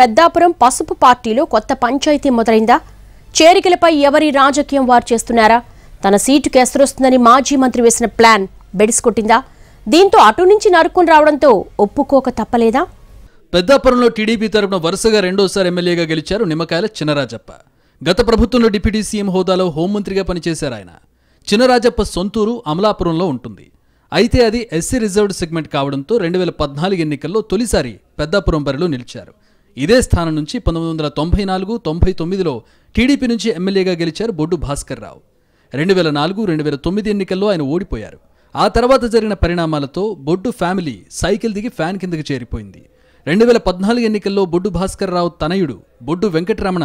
పెద్దాపురం పసుపు పార్టీలో కొత్త పంచాయతీ మొదలైందా చేరికలపై ఎవరి రాజకీయం వారు చేస్తున్నారా తన సీటు ఎసరొస్తుందని మాజీ మంత్రి వేసిన ప్లాన్ బెడిసికొట్టిందా దీంతో అటు నుంచి నరుక్కుని రావడంతో ఒప్పుకోక తప్పలేదా పెద్దాపురంలో టీడీపీ తరపున వరుసగా రెండోసారి ఎమ్మెల్యేగా గెలిచారు నిమ్మకాయల చినరాజప్ప గత ప్రభుత్వంలో డిప్యూటీ సీఎం హోదాలో హోంమంత్రిగా పనిచేశారు ఆయన చినరాజప్ప సొంతూరు అమలాపురంలో ఉంటుంది అయితే అది ఎస్సీ రిజర్వ్డ్ సెగ్మెంట్ కావడంతో రెండు వేల పద్నాలుగు ఎన్నికల్లో తొలిసారి పెద్దాపురం బరిలో నిలిచారు ఇదే స్థానం నుంచి పంతొమ్మిది వందల తొంభై నాలుగు తొంభై తొమ్మిదిలో టీడీపీ నుంచి ఎమ్మెల్యేగా గెలిచారు బొడ్డు భాస్కర్ రావు రెండు వేల నాలుగు రెండు వేల తొమ్మిది ఎన్నికల్లో ఆయన ఓడిపోయారు ఆ తర్వాత జరిగిన పరిణామాలతో బొడ్డు ఫ్యామిలీ సైకిల్ దిగి ఫ్యాన్ కిందకి చేరిపోయింది రెండు వేల పద్నాలుగు ఎన్నికల్లో బొడ్డు భాస్కర్ రావు తనయుడు బొడ్డు వెంకటరమణ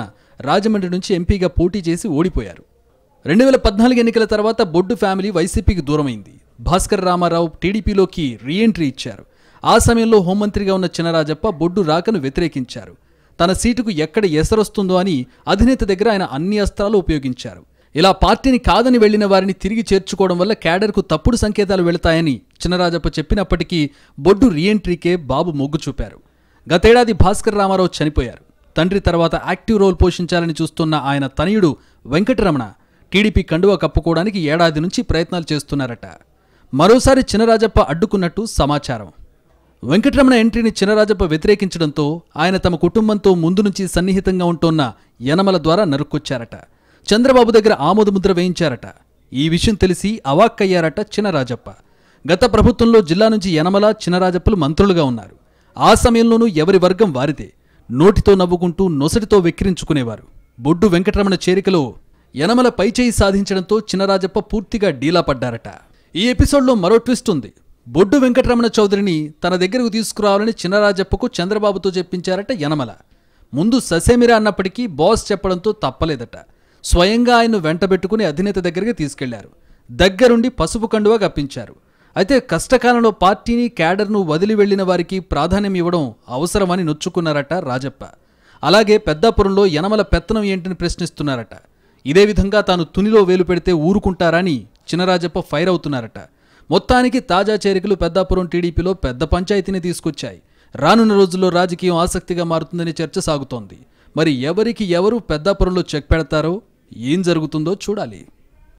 రాజమండ్రి నుంచి ఎంపీగా పోటీ చేసి ఓడిపోయారు రెండు వేల పద్నాలుగు ఎన్నికల తర్వాత బొడ్డు ఫ్యామిలీ వైసీపీకి దూరమైంది భాస్కర్ రామారావు టీడీపీలోకి రీఎంట్రీ ఇచ్చారు ఆ సమయంలో హోంమంత్రిగా ఉన్న చినరాజప్ప బొడ్డు రాకను వ్యతిరేకించారు తన సీటుకు ఎక్కడ ఎసరొస్తుందో అని అధినేత దగ్గర ఆయన అన్ని అస్త్రాలు ఉపయోగించారు ఇలా పార్టీని కాదని వెళ్లిన వారిని తిరిగి చేర్చుకోవడం వల్ల క్యాడర్కు తప్పుడు సంకేతాలు వెళతాయని చినరాజప్ప చెప్పినప్పటికీ బొడ్డు రీఎంట్రీకే బాబు మొగ్గు చూపారు గతేడాది భాస్కర్ రామారావు చనిపోయారు తండ్రి తర్వాత యాక్టివ్ రోల్ పోషించాలని చూస్తున్న ఆయన తనయుడు వెంకటరమణ టీడీపీ కండువ కప్పుకోవడానికి ఏడాది నుంచి ప్రయత్నాలు చేస్తున్నారట మరోసారి చినరాజప్ప అడ్డుకున్నట్టు సమాచారం వెంకటరమణ ఎంట్రీని చినరాజప్ప వ్యతిరేకించడంతో ఆయన తమ కుటుంబంతో ముందు నుంచి సన్నిహితంగా ఉంటోన్న యనమల ద్వారా నరుక్కొచ్చారట చంద్రబాబు దగ్గర ఆమోదముద్ర వేయించారట ఈ విషయం తెలిసి అవాక్కయ్యారట చినరాజప్ప గత ప్రభుత్వంలో జిల్లా నుంచి యనమల చినరాజప్పలు మంత్రులుగా ఉన్నారు ఆ సమయంలోనూ ఎవరి వర్గం వారిదే నోటితో నవ్వుకుంటూ నొసటితో వెక్కిరించుకునేవారు బొడ్డు వెంకటరమణ చేరికలో యనమల పైచేయి సాధించడంతో చినరాజప్ప పూర్తిగా డీలా పడ్డారట ఈ ఎపిసోడ్లో మరో ట్విస్ట్ ఉంది బొడ్డు వెంకటరమణ చౌదరిని తన దగ్గరకు తీసుకురావాలని చిన్నరాజప్పకు చంద్రబాబుతో చెప్పించారట యనమల ముందు ససేమిరా అన్నప్పటికీ బాస్ చెప్పడంతో తప్పలేదట స్వయంగా ఆయన్ను వెంటబెట్టుకుని అధినేత దగ్గరికి తీసుకెళ్లారు దగ్గరుండి పసుపు కండువా కప్పించారు అయితే కష్టకాలంలో పార్టీని క్యాడర్ను వదిలి వెళ్లిన వారికి ప్రాధాన్యం ఇవ్వడం అవసరమని నొచ్చుకున్నారట రాజప్ప అలాగే పెద్దాపురంలో యనమల పెత్తనం ఏంటని ప్రశ్నిస్తున్నారట ఇదే విధంగా తాను తునిలో వేలు పెడితే ఊరుకుంటారని చినరాజప్ప ఫైర్ అవుతున్నారట మొత్తానికి తాజా చేరికలు పెద్దాపురం టీడీపీలో పెద్ద పంచాయతీని తీసుకొచ్చాయి రానున్న రోజుల్లో రాజకీయం ఆసక్తిగా మారుతుందనే చర్చ సాగుతోంది మరి ఎవరికి ఎవరు పెద్దాపురంలో చెక్ పెడతారో ఏం జరుగుతుందో చూడాలి